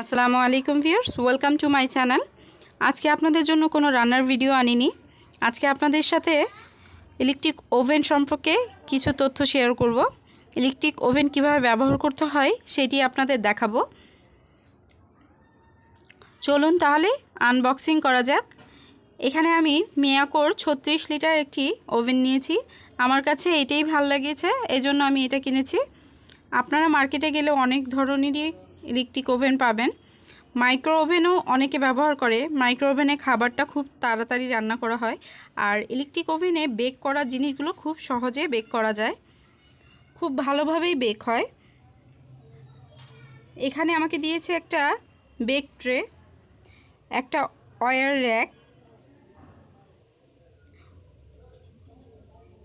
আসসালামু আলাইকুম viewers welcome to my channel আজকে আপনাদের জন্য কোনো রান্নার ভিডিও আনিনি আজকে আপনাদের সাথে ইলেকট্রিক ওভেন সম্পর্কে কিছু তথ্য শেয়ার করব ইলেকট্রিক ওভেন কিভাবে ব্যবহার করতে হয় সেটি আপনাদের দেখাবো চলুন তাহলে আনবক্সিং করা যাক এখানে আমি মেয়াকোর ছত্রিশ লিটার একটি ওভেন নিয়েছি আমার কাছে এটাই ভাল লাগিয়েছে এজন্য আমি এটা কিনেছি আপনারা মার্কেটে গেলে অনেক ধরনেরই ইলেকট্রিক ওভেন পাবেন মাইক্রো ওভেনও অনেকে ব্যবহার করে মাইক্রো ওভেনে খাবারটা খুব তাড়াতাড়ি রান্না করা হয় আর ইলেকট্রিক ওভেনে বেক করা জিনিসগুলো খুব সহজে বেক করা যায় খুব ভালোভাবেই বেক হয় এখানে আমাকে দিয়েছে একটা বেক ট্রে একটা অয়ার র্যাক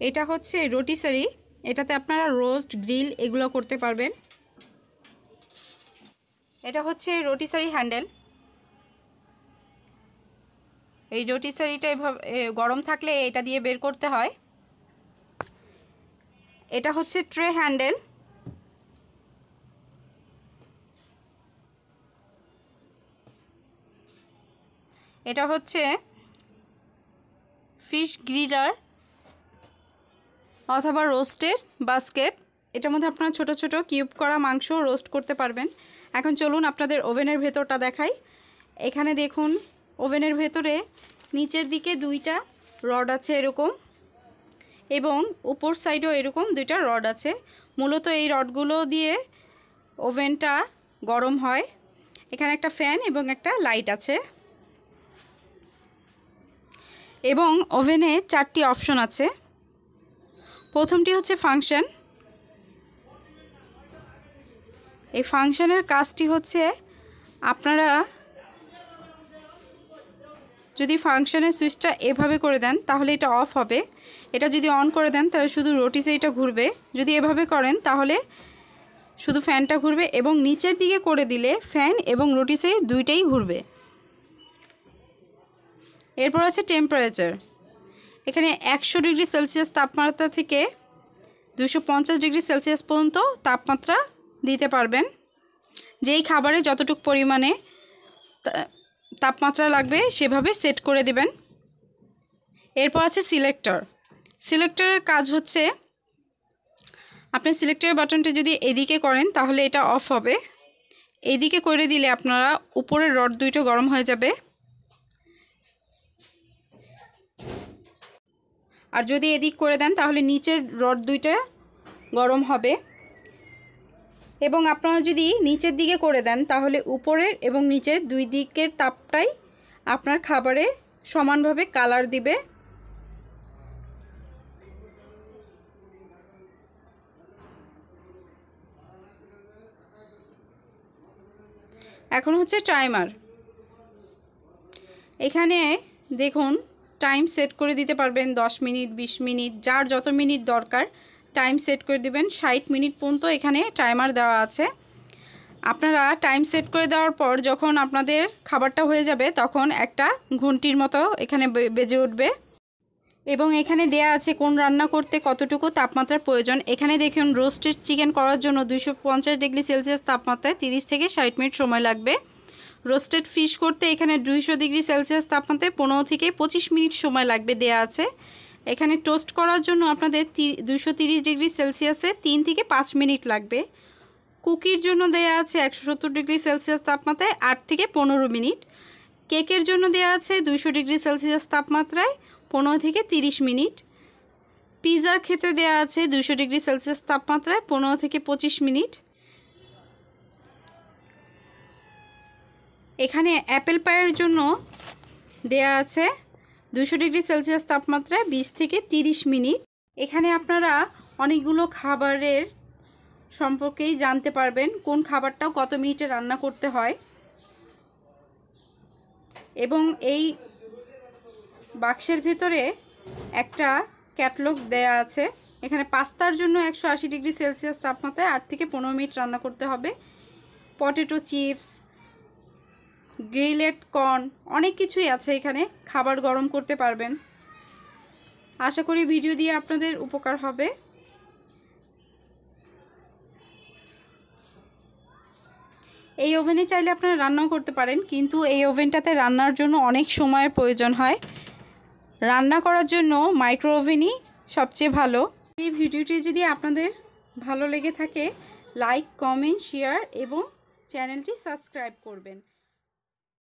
এটা হচ্ছে রোটিসারি এটাতে আপনারা রোস্ট গ্রিল এগুলো করতে পারবেন এটা হচ্ছে রোটিসারি হ্যান্ডেল এই রোটিসারিটা এভাবে গরম থাকলে এটা দিয়ে বের করতে হয় এটা হচ্ছে ট্রে হ্যান্ডেল এটা হচ্ছে ফিশ গ্রিলার অথবা রোস্টের বাস্কেট এটার মধ্যে আপনারা ছোটো ছোটো কিউব করা মাংস রোস্ট করতে পারবেন এখন চলুন আপনাদের ওভেনের ভেতরটা দেখাই এখানে দেখুন ওভেনের ভেতরে নিচের দিকে দুইটা রড আছে এরকম এবং উপর সাইডও এরকম দুইটা রড আছে মূলত এই রডগুলো দিয়ে ওভেনটা গরম হয় এখানে একটা ফ্যান এবং একটা লাইট আছে এবং ওভেনে চারটি অপশন আছে প্রথমটি হচ্ছে ফাংশন এই ফাংশনের কাজটি হচ্ছে আপনারা যদি ফাংশনের সুইচটা এভাবে করে দেন তাহলে এটা অফ হবে এটা যদি অন করে দেন তাহলে শুধু রোটিসে এটা ঘুরবে যদি এভাবে করেন তাহলে শুধু ফ্যানটা ঘুরবে এবং নিচের দিকে করে দিলে ফ্যান এবং রোটিসে দুইটাই ঘুরবে এরপর আছে টেম্পারেচার এখানে একশো ডিগ্রি সেলসিয়াস তাপমাত্রা থেকে দুশো ডিগ্রি সেলসিয়াস পর্যন্ত তাপমাত্রা দিতে পারবেন যেই খাবারে যতটুক পরিমাণে তাপমাত্রা লাগবে সেভাবে সেট করে দিবেন এরপর আছে সিলেক্টর সিলেক্টরের কাজ হচ্ছে আপনি সিলেক্টর বাটনটি যদি এদিকে করেন তাহলে এটা অফ হবে এদিকে করে দিলে আপনারা উপরের রড দুইটা গরম হয়ে যাবে আর যদি এদিক করে দেন তাহলে নিচের রড দুইটা গরম হবে এবং আপনারা যদি নিচের দিকে করে দেন তাহলে উপরের এবং নিচের দুই দিকের তাপটাই আপনার খাবারে সমানভাবে কালার দিবে এখন হচ্ছে টাইমার এখানে দেখুন টাইম সেট করে দিতে পারবেন দশ মিনিট 20 মিনিট যার যত মিনিট দরকার টাইম সেট করে দিবেন ষাট মিনিট পর্যন্ত এখানে টাইমার দেওয়া আছে আপনারা টাইম সেট করে দেওয়ার পর যখন আপনাদের খাবারটা হয়ে যাবে তখন একটা ঘুনটির মতো এখানে বেজে উঠবে এবং এখানে দেয়া আছে কোন রান্না করতে কতটুকু তাপমাত্রার প্রয়োজন এখানে দেখুন রোস্টেড চিকেন করার জন্য দুশো পঞ্চাশ ডিগ্রি সেলসিয়াস তাপমাত্রায় তিরিশ থেকে ষাট মিনিট সময় লাগবে রোস্টেড ফিশ করতে এখানে দুইশো ডিগ্রি সেলসিয়াস তাপমাত্রায় পনেরো থেকে পঁচিশ মিনিট সময় লাগবে দেয়া আছে এখানে টোস্ট করার জন্য আপনাদের দুশো ডিগ্রি সেলসিয়াসে তিন থেকে পাঁচ মিনিট লাগবে কুকির জন্য দেয়া আছে একশো ডিগ্রি সেলসিয়াস তাপমাত্রায় আট থেকে পনেরো মিনিট কেকের জন্য দেয়া আছে দুশো ডিগ্রি সেলসিয়াস তাপমাত্রায় পনেরো থেকে তিরিশ মিনিট পিজার খেতে দেয়া আছে দুশো ডিগ্রি সেলসিয়াস তাপমাত্রায় পনেরো থেকে পঁচিশ মিনিট এখানে অ্যাপেল পায়ের জন্য দেয়া আছে দুশো ডিগ্রি সেলসিয়াস তাপমাত্রায় বিশ থেকে তিরিশ মিনিট এখানে আপনারা অনেকগুলো খাবারের সম্পর্কেই জানতে পারবেন কোন খাবারটাও কত মিনিটে রান্না করতে হয় এবং এই বাক্সের ভেতরে একটা ক্যাটলগ দেয়া আছে এখানে পাস্তার জন্য একশো ডিগ্রি সেলসিয়াস তাপমাত্রায় আট থেকে পনেরো মিনিট রান্না করতে হবে পটেটো চিপস গ্রিলেট কর্ন অনেক কিছুই আছে এখানে খাবার গরম করতে পারবেন আশা করি ভিডিও দিয়ে আপনাদের উপকার হবে এই ওভেনে চাইলে আপনারা রান্নাও করতে পারেন কিন্তু এই ওভেনটাতে রান্নার জন্য অনেক সময়ের প্রয়োজন হয় রান্না করার জন্য মাইক্রো ওভেনই সবচেয়ে ভালো এই ভিডিওটি যদি আপনাদের ভালো লেগে থাকে লাইক কমেন্ট শেয়ার এবং চ্যানেলটি সাবস্ক্রাইব করবেন